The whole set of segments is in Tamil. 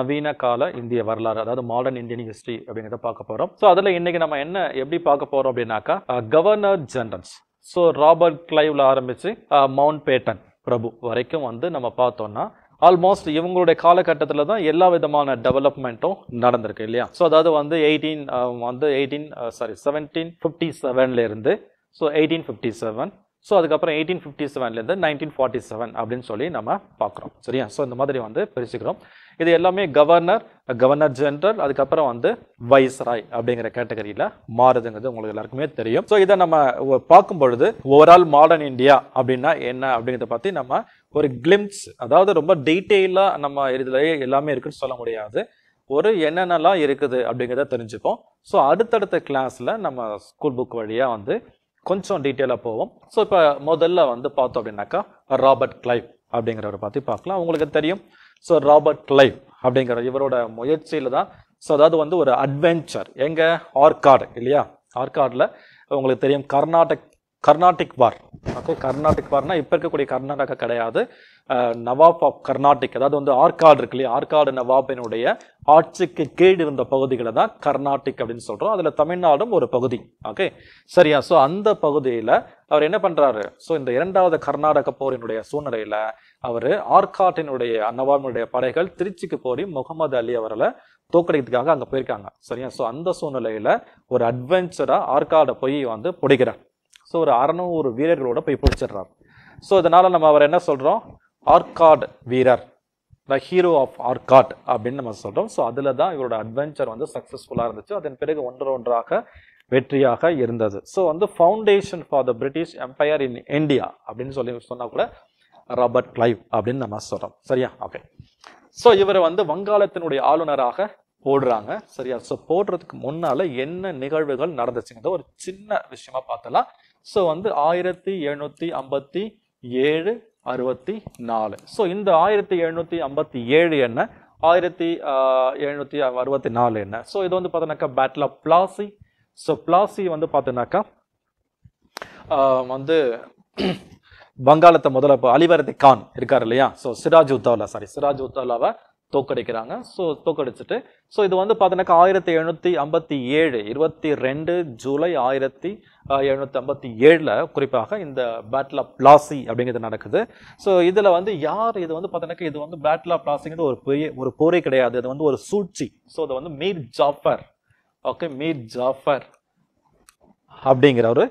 நவீன கால இந்திய வரலாறு அதாவது மாடர்ன் இந்தியன் ஹிஸ்டரி அப்படிங்கிறத பார்க்க போகிறோம் ஸோ அதில் இன்னைக்கு நம்ம என்ன எப்படி பார்க்க போகிறோம் அப்படின்னாக்கா கவர்னர் ஜெனரல்ஸ் ஸோ ராபர்ட் கிளைவ்ல ஆரம்பித்து மவுண்ட் பேட்டன் பிரபு வரைக்கும் வந்து நம்ம பார்த்தோம்னா ஆல்மோஸ்ட் இவங்களுடைய காலகட்டத்தில் தான் எல்லா விதமான டெவலப்மெண்ட்டும் நடந்திருக்கு இல்லையா ஸோ அதாவது வந்து எயிட்டீன் வந்து எயிட்டீன் சாரி செவன்டீன் ஃபிஃப்டி செவன்லேருந்து so eighteen fifty seven so அதுக்கப்புறம் எயிட்டீன் ஃபிஃப்டி செவன்லேருந்து நைன்டீன் ஃபார்ட்டி செவன் அப்படின்னு சொல்லி நம்ம பார்க்குறோம் சரியா ஸோ இந்த மாதிரி வந்து பிரிச்சுக்கிறோம் இது எல்லாமே கவர்னர் கவர்னர் ஜென்ரல் அதுக்கப்புறம் வந்து வைஸ்ராய் அப்படிங்கிற கேட்டகரியில் மாறுதுங்கிறது உங்களுக்கு எல்லாருக்குமே தெரியும் ஸோ இதை நம்ம பார்க்கும் பொழுது ஓவரால் மாடர்ன் இந்தியா அப்படின்னா என்ன அப்படிங்கிறத பற்றி நம்ம ஒரு கிளிம்ஸ் அதாவது ரொம்ப டீட்டெயிலாக நம்ம இதில் எல்லாமே இருக்குன்னு சொல்ல முடியாது ஒரு என்னென்னலாம் இருக்குது அப்படிங்கிறத தெரிஞ்சுப்போம் ஸோ அடுத்தடுத்த கிளாஸில் நம்ம ஸ்கூல் புக் வழியாக வந்து கொஞ்சம் டீட்டெயிலாக போவோம் ஸோ இப்போ முதல்ல வந்து பார்த்தோம் அப்படின்னாக்கா ராபர்ட் கிளைவ் அப்படிங்கிறவரை பற்றி பார்க்கலாம் உங்களுக்கு தெரியும் ஸோ ராபர்ட் கிளைவ் அப்படிங்கிற இவரோட முயற்சியில் தான் ஸோ அதாவது வந்து ஒரு அட்வென்ச்சர் எங்கே ஆர்காடு இல்லையா ஆர்காடில் உங்களுக்கு தெரியும் கர்நாடக கர்நாடிக் பார் ஓகே கர்நாடிக் பார்னா இப்போ இருக்கக்கூடிய கர்நாடகா கிடையாது நவாப் ஆஃப் கர்நாடிக் அதாவது வந்து ஆற்காடு இருக்கு இல்லையா ஆற்காடு நவாபினுடைய ஆட்சிக்கு கீழ் இருந்த பகுதிகளை தான் கர்நாடிக் அப்படின்னு சொல்கிறோம் அதில் தமிழ்நாடும் ஒரு பகுதி ஓகே சரியா ஸோ அந்த பகுதியில் அவர் என்ன பண்ணுறாரு ஸோ இந்த இரண்டாவது கர்நாடக போரினுடைய சூழ்நிலையில் அவர் ஆற்காட்டினுடைய நவாபினுடைய படைகள் திருச்சிக்கு போரி முகமது அலி அவர்களை தோக்கடிக்கிறதுக்காக அங்கே போயிருக்காங்க சரியா ஸோ அந்த சூழ்நிலையில் ஒரு அட்வென்ச்சராக ஆற்காடை போய் வந்து பிடிக்கிறார் ஸோ ஒரு அறநூறு வீரர்களோட போய் பிடிச்சிடுறார் ஸோ இதனால் நம்ம அவர் என்ன சொல்கிறோம் ஆர்காட் வீரர் த ஹீரோ ஆஃப் ஆர்காட் அப்படின்னு நம்ம சொல்கிறோம் ஸோ அதில் தான் இவரோட அட்வென்ச்சர் வந்து சக்ஸஸ்ஃபுல்லாக இருந்துச்சு அதன் பிறகு ஒன்று ஒன்றாக வெற்றியாக இருந்தது ஸோ வந்து foundation for the British empire in India அப்படின்னு சொல்லி சொன்னால் கூட ராபர்ட் கிளைவ் அப்படின்னு நம்ம சொல்கிறோம் சரியா ஓகே ஸோ இவரை வந்து வங்காளத்தினுடைய ஆளுநராக போடுறாங்க சரியா ஸோ போடுறதுக்கு முன்னால் என்ன நிகழ்வுகள் நடந்துச்சுங்கிறத ஒரு சின்ன விஷயமா பார்த்தலாம் ஸோ வந்து ஆயிரத்தி எழுநூற்றி ஐம்பத்தி ஏழு அறுபத்தி நாலு ஸோ இந்த ஆயிரத்தி எழுநூற்றி ஐம்பத்தி ஏழு என்ன ஆயிரத்தி எழுநூற்றி அறுபத்தி நாலு என்ன ஸோ இது வந்து பார்த்தோம்னாக்கா battle of Plassey so Plassey வந்து பார்த்தோன்னாக்கா வந்து வங்காளத்தை முதல்ல இப்போ அலிவரதி கான் இருக்கார் இல்லையா ஸோ சிராஜ் உத்தாவில் சாரி சிராஜ் உத்தாவில் தோக்கடிக்கிறாங்க ஸோ தோக்கடிச்சிட்டு ஸோ இது வந்து பார்த்தீங்கன்னாக்கா ஆயிரத்தி எழுநூற்றி ஐம்பத்தி ஏழு இருபத்தி ரெண்டு ஜூலை ஆயிரத்தி எழுநூற்றி ஐம்பத்தி ஏழில் குறிப்பாக இந்த பேட்டில் பிளாசி அப்படிங்கிறது நடக்குது ஸோ இதில் வந்து யார் இது வந்து பார்த்தீங்கன்னாக்கா இது வந்து பேட்டில் ஆஃப் பிளாசிங்கிறது ஒரு பெரிய ஒரு போரே கிடையாது இது வந்து ஒரு சூழ்ச்சி ஸோ இது வந்து மீர் ஜாஃபர் ஓகே மீர் ஜாஃபர் அப்படிங்கிறவர்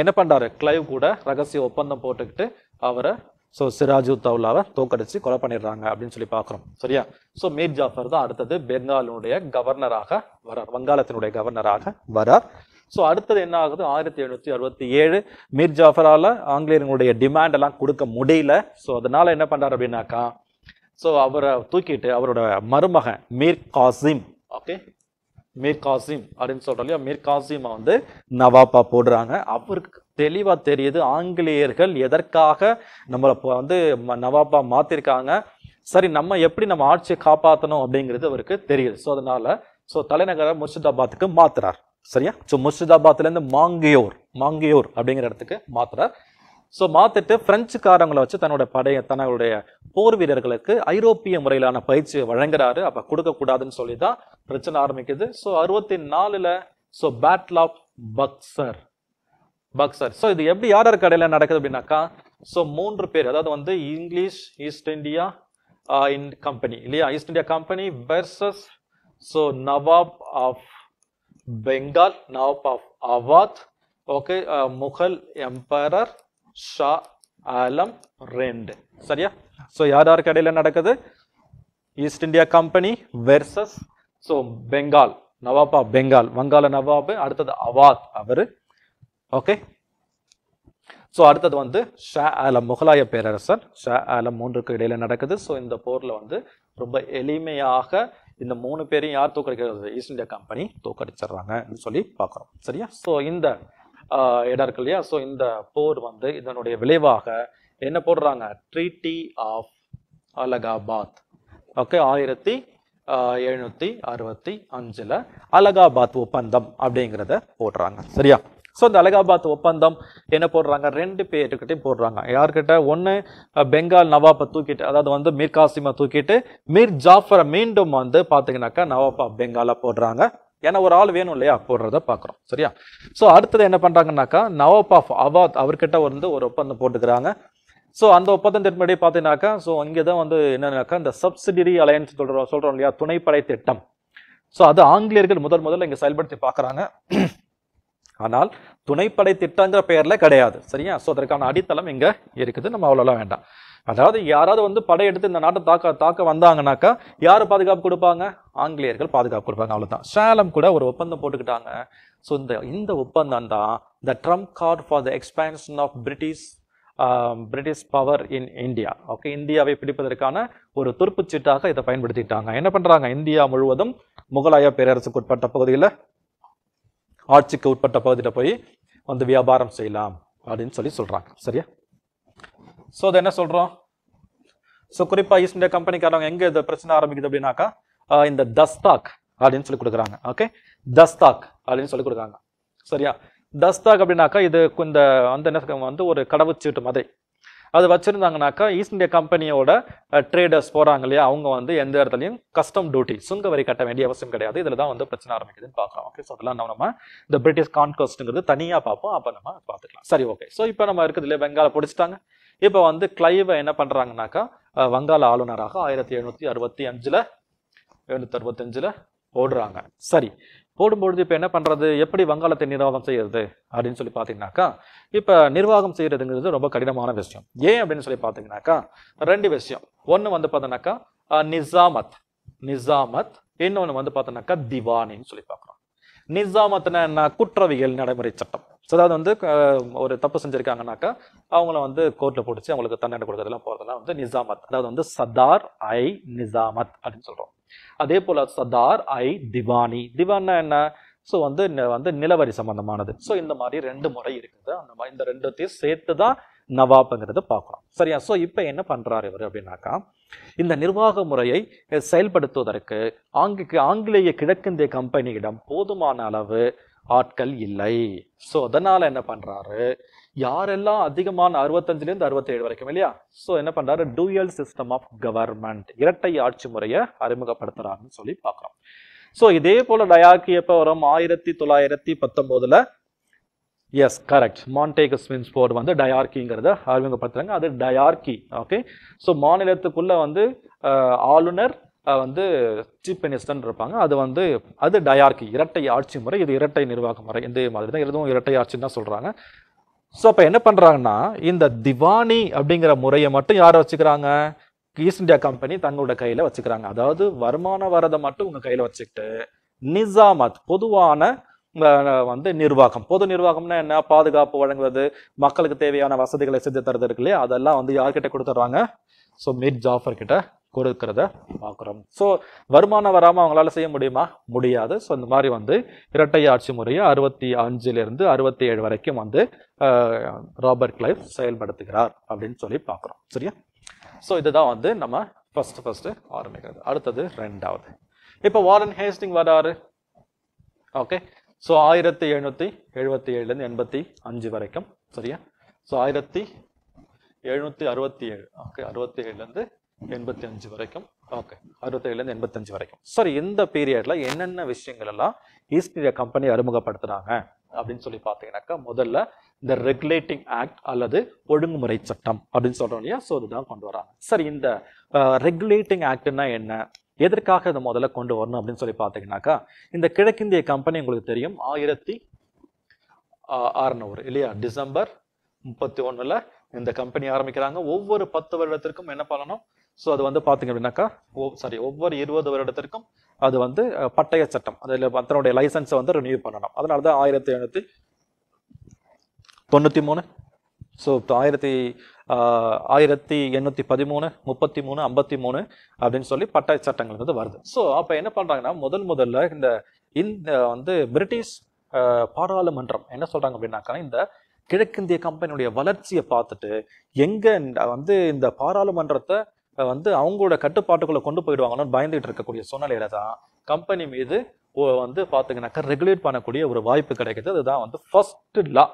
என்ன பண்ணுறாரு கிளைவ் கூட ரகசிய ஒப்பந்தம் போட்டுக்கிட்டு அவரை ஸோ சிராஜ் தவுலாவை தோக்கடிச்சு கொலை பண்ணிடுறாங்க அப்படின்னு சொல்லி பார்க்குறோம் சரியா ஸோ மீர் ஜாஃபர் தான் அடுத்தது பெங்காலினுடைய கவர்னராக வரார் வங்காளத்தினுடைய கவர்னராக வரார் ஸோ அடுத்தது என்ன ஆகுது ஆயிரத்தி எழுநூற்றி அறுபத்தி ஏழு மீர் ஜாஃபரால் ஆங்கிலேயர்களுடைய டிமாண்ட் எல்லாம் கொடுக்க முடியல ஸோ அதனால் என்ன பண்ணார் அப்படின்னாக்கா ஸோ அவரை தூக்கிட்டு அவரோட மருமகன் மீர் காசிம் ஓகே மீர் காசிம் அப்படின்னு சொல்கிறோம் இல்லையா மீர் காசிமை வந்து நவாப்பா போடுறாங்க அவருக்கு தெளிவாக தெரியுது ஆங்கிலேயர்கள் எதற்காக நம்மளை வந்து நவாபா மாற்றிருக்காங்க சரி நம்ம எப்படி நம்ம ஆட்சியை காப்பாற்றணும் அப்படிங்கிறது அவருக்கு தெரியுது ஸோ அதனால ஸோ தலைநகரை முர்ஷிதாபாத்துக்கு மாத்துறார் சரியா ஸோ முர்ஷிதாபாத்லேருந்து மாங்கியோர் மாங்கியோர் அப்படிங்கிற இடத்துக்கு மாத்துறார் ஸோ மாத்திட்டு பிரெஞ்சுக்காரங்களை வச்சு தன்னோட படைய தன்னுடைய போர் வீரர்களுக்கு ஐரோப்பிய முறையிலான பயிற்சி வழங்குறாரு அப்போ கொடுக்கக்கூடாதுன்னு சொல்லி தான் பிரச்சனை ஆரம்பிக்குது ஸோ அறுபத்தி நாலில் so battle of Buxar Buxar so இது எப்படி யார் யார் கடையில் நடக்குது அப்படின்னாக்கா ஸோ மூன்று பேர் அதாவது வந்து English east India in company இல்லையா east India company versus so nawab of Bengal nawab of Awadh okay Mughal emperor Shah Alam ரெண்டு சரியா ஸோ யார் யார் கடையில் நடக்குது east India company versus so Bengal nawab of Bengal வங்காள நவாபு அடுத்தது அவாத் அவர் ஓகே ஸோ அடுத்தது வந்து ஷா ஆலம் முகலாய பேரரசர் ஷா ஆலம் மூன்றுக்கு இடையில நடக்குது ஸோ இந்த போரில் வந்து ரொம்ப எளிமையாக இந்த மூணு பேரையும் யார் தோக்கடிக்கிறது ஈஸ்ட் இந்தியா கம்பெனி தூக்கடிச்சிடுறாங்கன்னு சொல்லி பார்க்குறோம் சரியா ஸோ இந்த இடம் இருக்கு இல்லையா ஸோ இந்த போர் வந்து இதனுடைய விளைவாக என்ன போடுறாங்க ட்ரீட்டி ஆஃப் அலகாபாத் ஓகே ஆயிரத்தி எழுநூற்றி அறுபத்தி அஞ்சில் அலகாபாத் ஒப்பந்தம் அப்படிங்கிறத போடுறாங்க சரியா ஸோ இந்த அலகாபாத் ஒப்பந்தம் என்ன போடுறாங்க ரெண்டு பேர்கிட்டையும் போடுறாங்க யார்கிட்ட ஒன்று பெங்கால் நவாப்பை தூக்கிட்டு அதாவது வந்து மீர் காசிமா தூக்கிட்டு மீர் ஜாஃபரை மீண்டும் வந்து பார்த்தீங்கன்னாக்கா நவாப்பா பெங்காலாக போடுறாங்க ஏன்னா ஒரு ஆள் வேணும் இல்லையா போடுறத பார்க்குறோம் சரியா ஸோ அடுத்தது என்ன பண்ணுறாங்கனாக்கா நவாப் ஆஃப் அவாத் அவர்கிட்ட வந்து ஒரு ஒப்பந்தம் போட்டுக்கிறாங்க ஸோ அந்த ஒப்பந்தத்தின்படி பார்த்தீங்கன்னாக்கா ஸோ இங்கே தான் வந்து என்னன்னாக்கா இந்த சப்சிடரி அலையன்ஸ் சொல்கிறோம் சொல்கிறோம் இல்லையா துணைப்படை திட்டம் ஸோ அது ஆங்கிலேயர்கள் முதல் முதல்ல இங்கே செயல்படுத்தி பார்க்குறாங்க ஆனால் துணைப்படை திட்டங்கிற பெயரில் கிடையாது சரியா ஸோ அதற்கான அடித்தளம் இங்கே இருக்குது நம்ம அவ்வளோலாம் வேண்டாம் அதாவது யாராவது வந்து படையெடுத்து இந்த நாட்டை தாக்க தாக்க வந்தாங்கனாக்கா யார் பாதுகாப்பு கொடுப்பாங்க ஆங்கிலேயர்கள் பாதுகாப்பு கொடுப்பாங்க அவ்வளோதான் சேலம் கூட ஒரு ஒப்பந்தம் போட்டுக்கிட்டாங்க ஸோ இந்த இந்த ஒப்பந்தம் தான் the trump card for the expansion of British British power in India okay இந்தியாவை பிடிப்பதற்கான ஒரு துருப்புச்சீட்டாக இதை பயன்படுத்திட்டாங்க என்ன பண்ணுறாங்க இந்தியா முழுவதும் முகலாய பேரரசுக்கு உட்பட்ட பகுதியில் ஆட்சிக்கு உட்பட்ட பகுதியில் போய் வந்து வியாபாரம் செய்யலாம் அப்படின்னு சொல்லி சொல்கிறாங்க சரியா ஸோ அதை என்ன சொல்கிறோம் ஸோ குறிப்பாக ஈஸ்ட் இந்தியா கம்பெனிக்காரவங்க எங்கே இந்த பிரச்சனை ஆரம்பிக்குது அப்படின்னாக்கா இந்த தஸ்தாக் அப்படின்னு சொல்லி கொடுக்குறாங்க ஓகே தஸ்தாக் அப்படின்னு சொல்லி கொடுக்குறாங்க சரியா தஸ்தாக் அப்படின்னாக்கா இது இந்த வந்து என்ன வந்து ஒரு கடவுச்சீட்டு மாதிரி அது வச்சுருந்தாங்கனாக்கா ஈஸ்ட் இந்தியா கம்பெனியோட ட்ரேடர்ஸ் போகிறாங்க இல்லையா அவங்க வந்து எந்த இடத்துலையும் கஸ்டம் டியூட்டி சுங்க வரி கட்ட வேண்டிய அவசியம் கிடையாது இதில் தான் வந்து பிரச்சனை ஆரம்பிக்குதுன்னு பார்க்குறோம் ஓகே ஸோ அதெல்லாம் நம்ம இந்த பிரிட்டிஷ் கான்கோஸ்ட்டுங்கிறது தனியாக பார்ப்போம் அப்போ நம்ம பார்த்துக்கலாம் சரி ஓகே ஸோ இப்போ நம்ம இருக்குது இல்லையா பெங்காலை பிடிச்சிட்டாங்க இப்போ வந்து கிளைவை என்ன பண்ணுறாங்கனாக்கா வங்காள ஆளுநராக ஆயிரத்தி எழுநூற்றி அறுபத்தி அஞ்சில் எழுநூற்றி அறுபத்தஞ்சில் ஓடுறாங்க சரி போடும்பொழுது இப்போ என்ன பண்ணுறது எப்படி வங்காளத்தை நிர்வாகம் செய்கிறது அப்படின்னு சொல்லி பார்த்தீங்கன்னாக்கா இப்போ நிர்வாகம் செய்கிறதுங்கிறது ரொம்ப கடினமான விஷயம் ஏன் அப்படின்னு சொல்லி பார்த்தீங்கன்னாக்கா ரெண்டு விஷயம் ஒன்று வந்து பார்த்தோன்னாக்கா நிசாமத் நிசாமத் இன்னொன்று வந்து பார்த்தோன்னாக்கா திவானின்னு சொல்லி பார்க்குறோம் நிசாமத்தின என்ன குற்றவியல் நடைமுறை சட்டம் ஸோ அதாவது வந்து ஒரு தப்பு செஞ்சிருக்காங்கன்னாக்கா அவங்கள வந்து கோர்ட்டில் பிடிச்சி அவங்களுக்கு தண்டனை கொடுக்கறதுலாம் போகிறதெல்லாம் வந்து நிசாமத் அதாவது வந்து சதார் ஐ நிசாமத் அப்படின்னு சொல்கிறோம் அதே போல் சதார் ஐ திவானி திவான்னா என்ன ஸோ வந்து வந்து நிலவரி சம்பந்தமானது ஸோ இந்த மாதிரி ரெண்டு முறை இருக்குது அந்த மாதிரி இந்த ரெண்டுத்தையும் சேர்த்து தான் நவாப்புங்கிறத பார்க்குறோம் சரியா ஸோ இப்போ என்ன பண்ணுறாரு இவர் அப்படின்னாக்கா இந்த நிர்வாக முறையை செயல்படுத்துவதற்கு ஆங்கிக்கு ஆங்கிலேய கிழக்கிந்திய கம்பெனியிடம் போதுமான அளவு ஆட்கள் இல்லை ஸோ அதனால் என்ன பண்ணுறாரு யாரெல்லாம் அதிகமான அறுபத்தஞ்சுலேருந்து அறுபத்தேழு வரைக்கும் இல்லையா ஸோ என்ன பண்ணுறாரு டூயல் சிஸ்டம் ஆஃப் கவர்மெண்ட் இரட்டை ஆட்சி முறையை அறிமுகப்படுத்துறாங்கன்னு சொல்லி பார்க்குறோம் ஸோ இதே போல் டயாக்கு எப்போ வரும் ஆயிரத்தி தொள்ளாயிரத்தி பத்தொம்போதில் yes correct Montagu Chelmsford வந்து டயார்கிங்கிறத அறிமுகப்படுத்துகிறாங்க அது டயார்கி ஓகே ஸோ மாநிலத்துக்குள்ளே வந்து ஆளுநர் வந்து சீஃப் மினிஸ்டர்னு இருப்பாங்க அது வந்து அது டயார்கி இரட்டை ஆட்சி முறை இது இரட்டை நிர்வாக முறை இந்த மாதிரி தான் எதுவும் இரட்டை ஆட்சின்னு தான் சொல்கிறாங்க ஸோ அப்போ என்ன பண்ணுறாங்கன்னா இந்த திவானி அப்படிங்கிற முறையை மட்டும் யாரை வச்சுக்கிறாங்க ஈஸ்ட் இந்தியா கம்பெனி தங்களோட கையில் வச்சுக்கிறாங்க அதாவது வருமான வரதை மட்டும் உங்கள் கையில் வச்சுக்கிட்டு நிசாமத் பொதுவான வந்து நிர்வாகம் பொது நிர்வாகம்னா என்ன பாதுகாப்பு வழங்குவது மக்களுக்கு தேவையான வசதிகளை செஞ்சு தரது இருக்கு இல்லையா அதெல்லாம் வந்து யார்கிட்ட கொடுத்துட்றாங்க ஸோ மீர் ஜாஃபர் கிட்ட கொடுக்கிறத பார்க்குறோம் ஸோ வருமானம் வராமல் அவங்களால செய்ய முடியுமா முடியாது ஸோ இந்த மாதிரி வந்து இரட்டை ஆட்சி முறையை அறுபத்தி அஞ்சுலேருந்து அறுபத்தி ஏழு வரைக்கும் வந்து ராபர்ட் கிளைவ் செயல்படுத்துகிறார் அப்படின்னு சொல்லி பார்க்குறோம் சரியா ஸோ இதுதான் வந்து நம்ம ஃபஸ்ட்டு ஃபஸ்ட்டு ஆரம்பிக்கிறது அடுத்தது ரெண்டாவது இப்போ வாரன் ஹேஸ்டிங் வராரு ஓகே ஸோ ஆயிரத்தி எழுநூற்றி எழுபத்தி ஏழுலேருந்து எண்பத்தி அஞ்சு வரைக்கும் சரியா ஸோ ஆயிரத்தி எழுநூற்றி அறுபத்தி ஏழு ஓகே அறுபத்தி ஏழுலேருந்து எண்பத்தி அஞ்சு வரைக்கும் ஓகே அறுபத்தேழுலேருந்து எண்பத்தஞ்சு வரைக்கும் சரி இந்த பீரியடில் என்னென்ன விஷயங்கள் எல்லாம் ஈஸ்ட் இந்தியா கம்பெனி அறிமுகப்படுத்துகிறாங்க அப்படின்னு சொல்லி பார்த்தீங்கன்னாக்கா முதல்ல இந்த ரெகுலேட்டிங் ஆக்ட் அல்லது ஒழுங்குமுறை சட்டம் அப்படின்னு சொல்கிறோம் இல்லையா ஸோ இதுதான் கொண்டு வராங்க சரி இந்த ரெகுலேட்டிங் ஆக்ட்னா என்ன எதற்காக இதை முதல்ல கொண்டு வரணும் அப்படின்னு சொல்லி பார்த்தீங்கன்னாக்கா இந்த கிழக்கிந்திய கம்பெனி உங்களுக்கு தெரியும் ஆயிரத்தி அறநூறு இல்லையா டிசம்பர் முப்பத்தி ஒன்றில் இந்த கம்பெனி ஆரம்பிக்கிறாங்க ஒவ்வொரு பத்து வருடத்திற்கும் என்ன பண்ணணும் ஸோ அது வந்து பார்த்தீங்க அப்படின்னாக்கா ஓ சாரி ஒவ்வொரு இருபது வருடத்திற்கும் அது வந்து பட்டய சட்டம் அதில் அத்தனுடைய லைசன்ஸை வந்து ரினியூ பண்ணணும் அதனால தான் ஆயிரத்தி எழுநூற்றி தொண்ணூற்றி மூணு ஸோ ஆயிரத்தி ஆயிரத்தி எண்ணூற்றி பதிமூணு முப்பத்தி மூணு ஐம்பத்தி மூணு அப்படின்னு சொல்லி பட்டய சட்டங்கள் வந்து வருது ஸோ அப்போ என்ன பண்ணுறாங்கன்னா முதல் முதல்ல இந்த இந்த வந்து பிரிட்டிஷ் பாராளுமன்றம் என்ன சொல்கிறாங்க அப்படின்னாக்கா இந்த கிழக்கிந்திய கம்பெனியுடைய வளர்ச்சியை பார்த்துட்டு எங்கே வந்து இந்த பாராளுமன்றத்தை வந்து அவங்களோட கட்டுப்பாட்டுக்குள்ளே கொண்டு போயிடுவாங்கன்னு பயந்துகிட்டு இருக்கக்கூடிய சூழ்நிலையில தான் கம்பெனி மீது வந்து பார்த்தீங்கன்னாக்கா ரெகுலேட் பண்ணக்கூடிய ஒரு வாய்ப்பு கிடைக்குது அதுதான் வந்து ஃபர்ஸ்ட் லா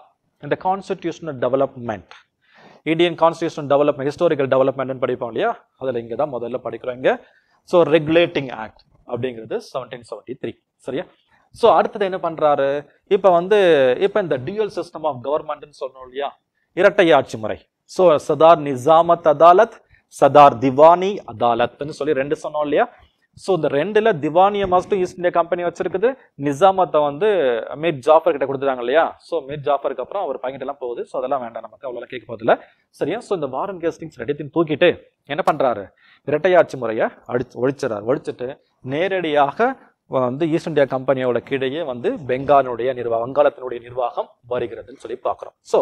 இந்த constitutional development Indian constitution development historical டெவலப்மெண்ட்னு படிப்போம் இல்லையா அதில் இங்கே தான் முதல்ல படிக்கிறோம் இங்கே ஸோ ரெகுலேட்டிங் ஆக்ட் அப்படிங்கிறது செவன்டீன் செவன்டி த்ரீ சரியா ஸோ அடுத்தது என்ன பண்ணுறாரு இப்போ வந்து இப்போ இந்த டியூயல் சிஸ்டம் ஆஃப் கவர்மெண்ட்னு சொல்லணும் இல்லையா இரட்டை ஆட்சி முறை ஸோ சதார் நிசாமத் அதாலத் சதார் திவானி அதாலத்னு சொல்லி ரெண்டு சொன்னோம் இல்லையா ஸோ இந்த ரெண்டுல திவானிய மஸ்டும் ஈஸ்ட் இந்தியா கம்பெனி வச்சிருக்குது நிசாமத்தை வந்து மீர் ஜாஃபர் கிட்ட கொடுத்துட்டாங்க இல்லையா ஸோ மீர் ஜாஃபருக்கு அப்புறம் அவர் பாக்கெட் எல்லாம் போகுது ஸோ அதெல்லாம் வேண்டாம் நமக்கு அவ்வளோ கேட்க போதில்ல சரியா ஸோ இந்த வாரன் கேஸ்டிங்ஸ் ரெடியத்தையும் தூக்கிட்டு என்ன பண்றாரு இரட்டையாட்சி முறையை அடிச்சு ஒழிச்சிடறாரு ஒழிச்சிட்டு நேரடியாக வந்து ஈஸ்ட் இந்தியா கம்பெனியோட கீழேயே வந்து பெங்காலினுடைய நிர்வாகம் வங்காளத்தினுடைய நிர்வாகம் வருகிறதுன்னு சொல்லி பார்க்குறோம் ஸோ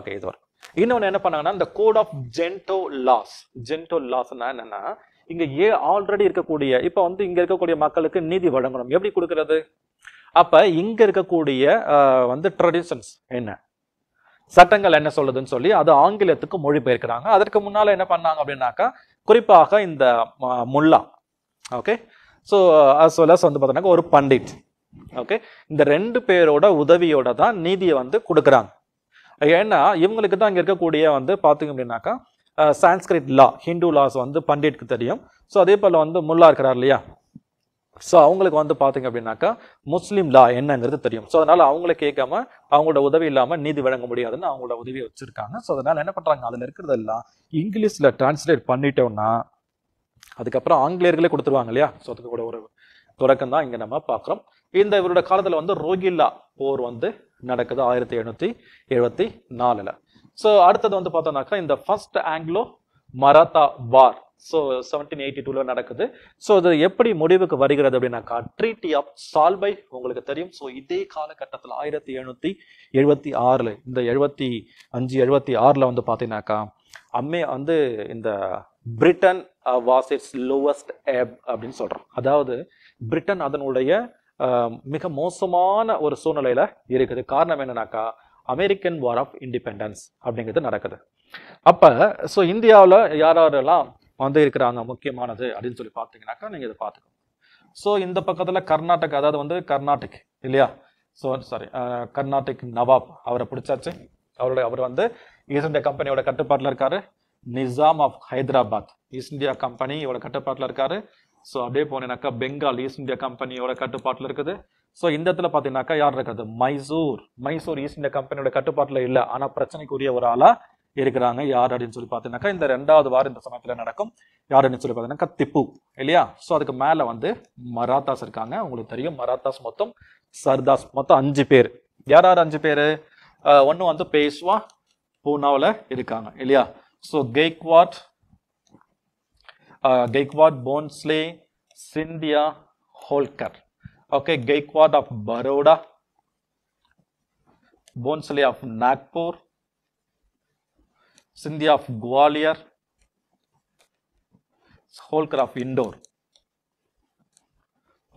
ஓகே இது வரும் இன்னொன்று என்ன பண்ணாங்கன்னா இந்த code of Gentoo laws Gentoo லாஸ்னா என்னன்னா இங்க ஏ ஆல்ரெடி இருக்கக்கூடிய இப்போ வந்து இங்க இருக்கக்கூடிய மக்களுக்கு நீதி வழங்கணும் எப்படி கொடுக்கறது அப்ப இங்க இருக்கக்கூடிய வந்து ட்ரெடிஷன்ஸ் என்ன சட்டங்கள் என்ன சொல்லுதுன்னு சொல்லி அது ஆங்கிலத்துக்கு மொழிபெயர்க்கிறாங்க அதற்கு முன்னால என்ன பண்ணாங்க அப்படின்னாக்கா குறிப்பாக இந்த mullah okay so as well as வந்து பார்த்தோன்னாக்கா ஒரு பண்டிட் ஓகே இந்த ரெண்டு பேரோட உதவியோட தான் நீதியை வந்து கொடுக்குறாங்க ஏன்னா இவங்களுக்கு தான் இங்கே இருக்கக்கூடிய வந்து பார்த்திங்க அப்படின்னாக்கா சான்ஸ்கிரிட் லா ஹிந்து லாஸ் வந்து பண்டிட்க்கு தெரியும் ஸோ அதே போல் வந்து முல்லா இருக்கிறார் இல்லையா ஸோ அவங்களுக்கு வந்து பார்த்திங்க அப்படின்னாக்கா முஸ்லீம் லா என்னங்கிறது தெரியும் ஸோ அதனால் அவங்கள கேட்காம அவங்களோட உதவி இல்லாமல் நீதி வழங்க முடியாதுன்னு அவங்களோட உதவியை வச்சுருக்காங்க ஸோ அதனால் என்ன பண்ணுறாங்க அதில் இருக்கிறதெல்லாம் இங்கிலீஷில் டிரான்ஸ்லேட் பண்ணிட்டோம்னா அதுக்கப்புறம் ஆங்கிலேயர்களே கொடுத்துருவாங்க இல்லையா ஸோ அதுக்கு கூட ஒரு தொடக்கம் தான் இங்கே நம்ம பார்க்குறோம் இந்த இவரோட காலத்தில் வந்து ரோகில்லா போர் வந்து நடக்குது ஆயிரத்தி எழுநூற்றி எழுபத்தி நாலில் ஸோ அடுத்தது வந்து பார்த்தோம்னாக்கா இந்த first Anglo Maratha war so seventeen eighty டூவில் நடக்குது ஸோ இது எப்படி முடிவுக்கு வருகிறது அப்படின்னாக்கா ட்ரீட்டி ஆஃப் சால்பை உங்களுக்கு தெரியும் ஸோ இதே காலகட்டத்தில் ஆயிரத்தி எழுநூற்றி எழுபத்தி ஆறில் இந்த எழுபத்தி அஞ்சு எழுபத்தி ஆறில் வந்து பார்த்தீங்கன்னாக்கா அம்மே வந்து இந்த Britain was its lowest ebb அப்படின்னு சொல்கிறோம் அதாவது பிரிட்டன் அதனுடைய uh, மிக மோசமான ஒரு சூழ்நிலையில் இருக்குது காரணம் என்னன்னாக்கா அமெரிக்கன் வார் ஆஃப் இண்டிபெண்டன்ஸ் அப்படிங்கிறது நடக்குது அப்போ ஸோ இந்தியாவில் யாரெல்லாம் வந்து இருக்கிறாங்க முக்கியமானது அப்படின்னு சொல்லி பார்த்தீங்கன்னாக்கா நீங்கள் இதை பார்த்துக்கோங்க ஸோ இந்த பக்கத்தில் கர்நாடக் அதாவது வந்து கர்நாடிக் இல்லையா so sorry uh, Carnatic nawab அவரை பிடிச்சாச்சு அவருடைய அவர் வந்து ஈஸ்ட் இந்தியா கம்பெனியோட கட்டுப்பாட்டில் இருக்காரு Nizam of Hyderabad east India company இவரோட கட்டுப்பாட்டில் இருக்காரு ஸோ அப்படியே போனேனாக்கா பெங்கால் ஈஸ்ட் இந்தியா கம்பெனியோட கட்டுப்பாட்டில் இருக்குது ஸோ இந்த இடத்துல பார்த்தீங்கன்னாக்கா யார் இருக்கிறது மைசூர் மைசூர் ஈஸ்ட் இந்தியா கம்பெனியோட கட்டுப்பாட்டில் இல்லை ஆனால் பிரச்சனைக்குரிய ஒரு ஆளாக இருக்கிறாங்க யார் அப்படின்னு சொல்லி பார்த்தீங்கன்னாக்கா இந்த ரெண்டாவது வாரம் இந்த சமயத்தில் நடக்கும் யார் அப்படின்னு சொல்லி பார்த்தீங்கன்னாக்கா திப்பு இல்லையா ஸோ அதுக்கு மேலே வந்து மராத்தாஸ் இருக்காங்க உங்களுக்கு தெரியும் மராத்தாஸ் மொத்தம் சர்தாஸ் மொத்தம் அஞ்சு பேர் யார் யார் அஞ்சு பேர் ஒன்று வந்து பேஷ்வா பூனாவில் இருக்காங்க இல்லையா So Gaikwad, uh, Gaikwad Bonsley, Cynthia Holker. Okay, Gaikwad of Baroda, Bonsley of Nagpur, Cynthia of Gwalior, Holker of Indore.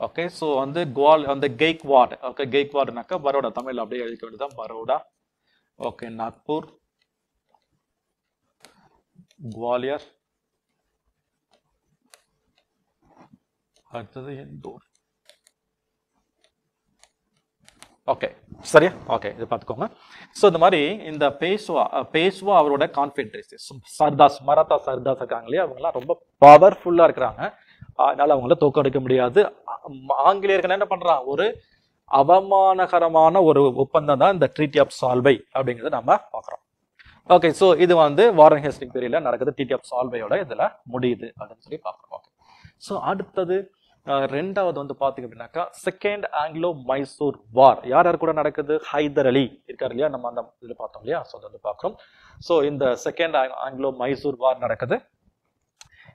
Okay, okay so வந்து குவால் அந்த கெய்க்வாட் ஓகே கெய்க்வாடுனாக்கா பரோடா தமிழ் அப்படியே எழுதிக்க வேண்டியதான் பரோடா ஓகே நாக்பூர் குவாலியர் அடுத்தது இந்தூர் ஓகே சரியா ஓகே இது பார்த்துக்கோங்க ஸோ இந்த மாதிரி இந்த பேசுவா பேசுவா அவரோட கான்ஃபிடன்ஸ் சர்தாஸ் மராத்தா சர்தாஸ் இருக்காங்க இல்லையா அவங்களாம் ரொம்ப பவர்ஃபுல்லாக இருக்கிறாங்க அதனால அவங்கள தோக்கடிக்க முடியாது ஆங்கிலேயர்கள் என்ன பண்ணுறான் ஒரு அவமானகரமான ஒரு ஒப்பந்தம் தான் இந்த ட்ரீட்டி ஆஃப் சால்வை அப்படிங்கிறத நம்ம பார்க்குறோம் ஓகே ஸோ இது வந்து வாரன் ஹெஸ்டிங் பீரியடில் நடக்குது டிடிஎஃப் சால்வையோட இதில் முடியுது அப்படின்னு சொல்லி பார்க்குறோம் ஓகே ஸோ அடுத்தது ரெண்டாவது வந்து பார்த்திங்க அப்படின்னாக்கா செகண்ட் ஆங்கிலோ மைசூர் வார் யார் யார் கூட நடக்குது ஹைதர் அலி இருக்கார் இல்லையா நம்ம அந்த இதில் பார்த்தோம் இல்லையா ஸோ அதை வந்து பார்க்குறோம் ஸோ இந்த செகண்ட் ஆங்கிலோ மைசூர் வார் நடக்குது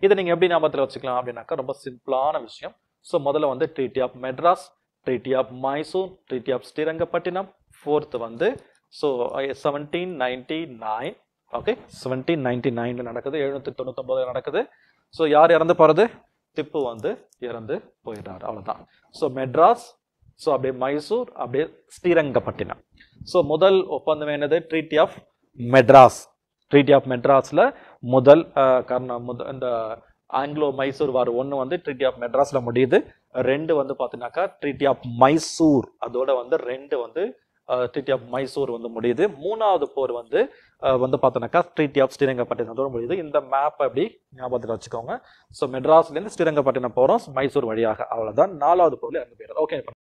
இதை நீங்கள் எப்படி ஞாபகத்தில் வச்சுக்கலாம் அப்படின்னாக்கா ரொம்ப சிம்பிளான விஷயம் ஸோ முதல்ல வந்து treaty of Madras treaty of Mysore treaty of Srirangapatna fourth வந்து so seventeen ninety nine okay seventeen ninety நைனில் நடக்குது எழுநூற்றி தொண்ணூத்தொன்பதுல நடக்குது ஸோ யார் இறந்து போகிறது திப்பு வந்து இறந்து போயிடுறாரு அவ்வளோதான் ஸோ மெட்ராஸ் ஸோ அப்படியே மைசூர் அப்படியே ஸ்ரீரங்கப்பட்டினம் ஸோ முதல் ஒப்பந்தம் என்னது treaty of Madras treaty of மெட்ராஸில் முதல் கர்ணா முத இந்த ஆங்கிலோ மைசூர் வார் ஒன்று வந்து ட்ரீட்டி ஆஃப் மெட்ராஸில் முடியுது ரெண்டு வந்து பார்த்தீங்கன்னாக்கா ட்ரீட்டி ஆஃப் மைசூர் அதோட வந்து ரெண்டு வந்து ட்ரீட்டி ஆஃப் மைசூர் வந்து முடியுது மூணாவது போர் வந்து வந்து பார்த்தோன்னாக்கா ட்ரீட்டி ஆஃப் ஸ்ரீரங்கப்பட்டினத்தோடு முடியுது இந்த மேப் அப்படி ஞாபகத்தில் வச்சுக்கோங்க ஸோ மெட்ராஸ்லேருந்து ஸ்ரீரங்கப்பட்டினம் போகிறோம் மைசூர் வழியாக அவ்வளோதான் நாலாவது போரில் இறந்து போயிடுறது ஓகே